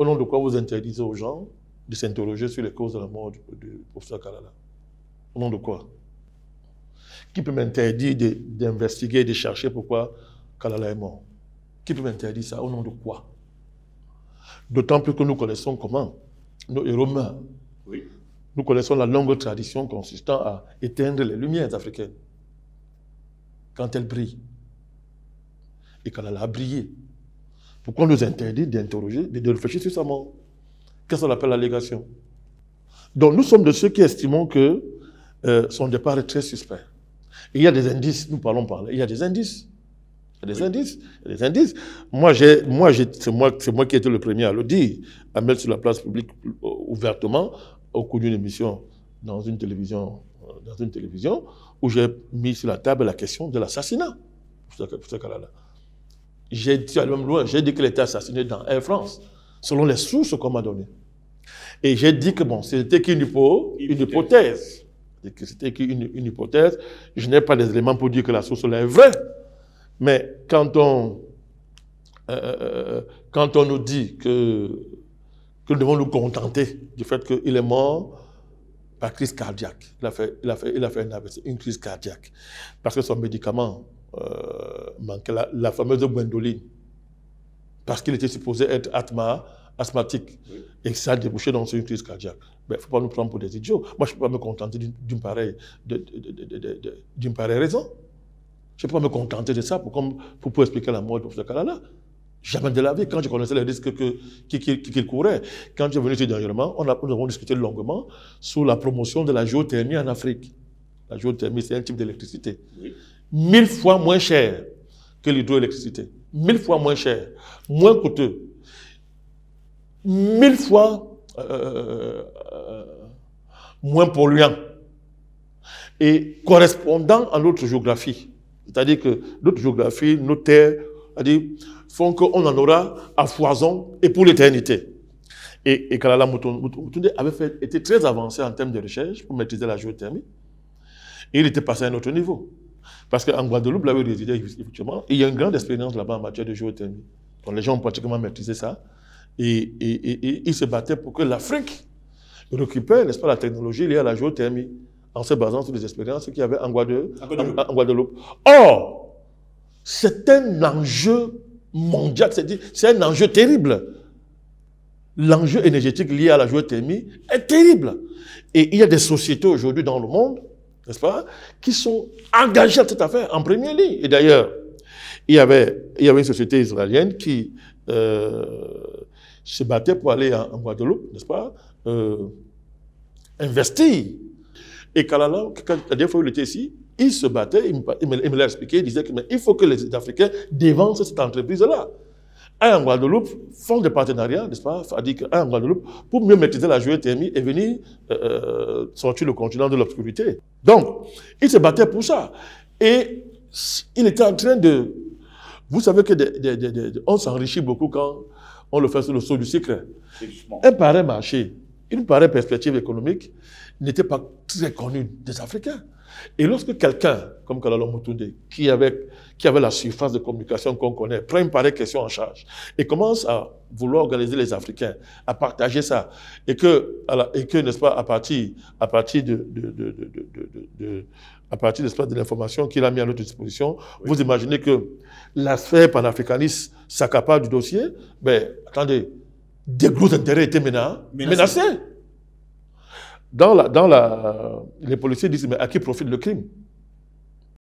Au nom de quoi vous interdisez aux gens de s'interroger sur les causes de la mort du professeur Kalala Au nom de quoi Qui peut m'interdire d'investiguer de chercher pourquoi Kalala est mort Qui peut m'interdire ça Au nom de quoi D'autant plus que nous connaissons comment nos héros meurent. Oui. Nous connaissons la longue tradition consistant à éteindre les lumières africaines quand elles brillent. Et Kalala a brillé pourquoi on nous interdit d'interroger, de réfléchir sur sa mort Qu'est-ce qu'on appelle l'allégation Donc nous sommes de ceux qui estimons que euh, son départ est très suspect. il y a des indices, nous parlons par là, il y a des indices. Il y a des indices, il y a des indices. Moi, j'ai, moi, c'est moi, c'est moi qui étais le premier à le dire, à mettre sur la place publique euh, ouvertement, au cours d'une émission dans une télévision, euh, dans une télévision, où j'ai mis sur la table la question de l'assassinat. J'ai dit à dit qu'il était assassiné dans Air France, selon les sources qu'on m'a données. Et j'ai dit que bon, c'était qu'une une hypothèse. C'était qu'une une hypothèse. Je n'ai pas les éléments pour dire que la source est vraie. Mais quand on, euh, euh, euh, quand on nous dit que, que nous devons nous contenter du fait qu'il est mort, par crise cardiaque. Il a fait, il a fait, il a fait une crise cardiaque. Parce que son médicament euh, la, fameuse Gwendoline, parce qu'il était supposé être atma, asthmatique, et que ça a débouché dans une crise cardiaque. Il ne faut pas nous prendre pour des idiots. Moi, je ne peux pas me contenter d'une pareille, pareille raison. Je ne peux pas me contenter de ça pour, pour, pour expliquer la mort de ce cas-là. Jamais de la vie. Quand je connaissais les risques qu'il qui courait, quand suis venu chez dernièrement, on a, nous avons discuté longuement sur la promotion de la géothermie en Afrique. La géothermie, c'est un type d'électricité. Oui mille fois moins cher que l'hydroélectricité, mille fois moins cher, moins coûteux, mille fois euh, euh, moins polluant et correspondant à notre géographie. C'est-à-dire que notre géographie, nos terres, font qu'on en aura à foison et pour l'éternité. Et, et Kalala Moutoundé avait fait, était très avancé en termes de recherche pour maîtriser la géothermie. Et il était passé à un autre niveau. Parce qu'en Guadeloupe, là où il résidait effectivement, il y a une grande expérience là-bas en matière de géothermie. les gens ont pratiquement maîtrisé ça. Et, ils se battaient pour que l'Afrique récupère, n'est-ce pas, la technologie liée à la géothermie, en se basant sur les expériences qu'il y avait en Guadeloupe. En Guadeloupe. en Guadeloupe. Or, c'est un enjeu mondial, c'est un enjeu terrible. L'enjeu énergétique lié à la géothermie est terrible. Et il y a des sociétés aujourd'hui dans le monde n'est-ce pas, qui sont engagés à cette affaire en première ligne. Et d'ailleurs, il y avait, il y avait une société israélienne qui euh, se battait pour aller en, Guadeloupe, n'est-ce pas, euh, investir. Et Kalala, quand fois il était ici, il se battait, il me, il me l'a expliqué, il disait qu'il faut que les Africains dévancent cette entreprise-là un en Guadeloupe, font des partenariat, n'est-ce pas, dit qu'un en Guadeloupe, pour mieux maîtriser la géothermie et venir euh, euh, sortir le continent de l'obscurité. Donc, il se battait pour ça. Et il était en train de... Vous savez que on s'enrichit beaucoup quand on le fait sur le saut du cycle. Un pareil marché, une pareille perspective économique n'était pas très connue des Africains. Et lorsque quelqu'un, comme Kalalo Moutoudé, qui avait, qui avait la surface de communication qu'on connaît, prend une pareille question en charge et commence à vouloir organiser les Africains, à partager ça, et que, et que n'est-ce pas, à partir, à partir de, de, de, de à partir de de l'information qu'il a mis à notre disposition, vous imaginez que sphère panafricaniste s'accapare du dossier, Mais, attendez, des gros intérêts étaient menacés. Dans la, dans la, les policiers disent, mais à qui profite le crime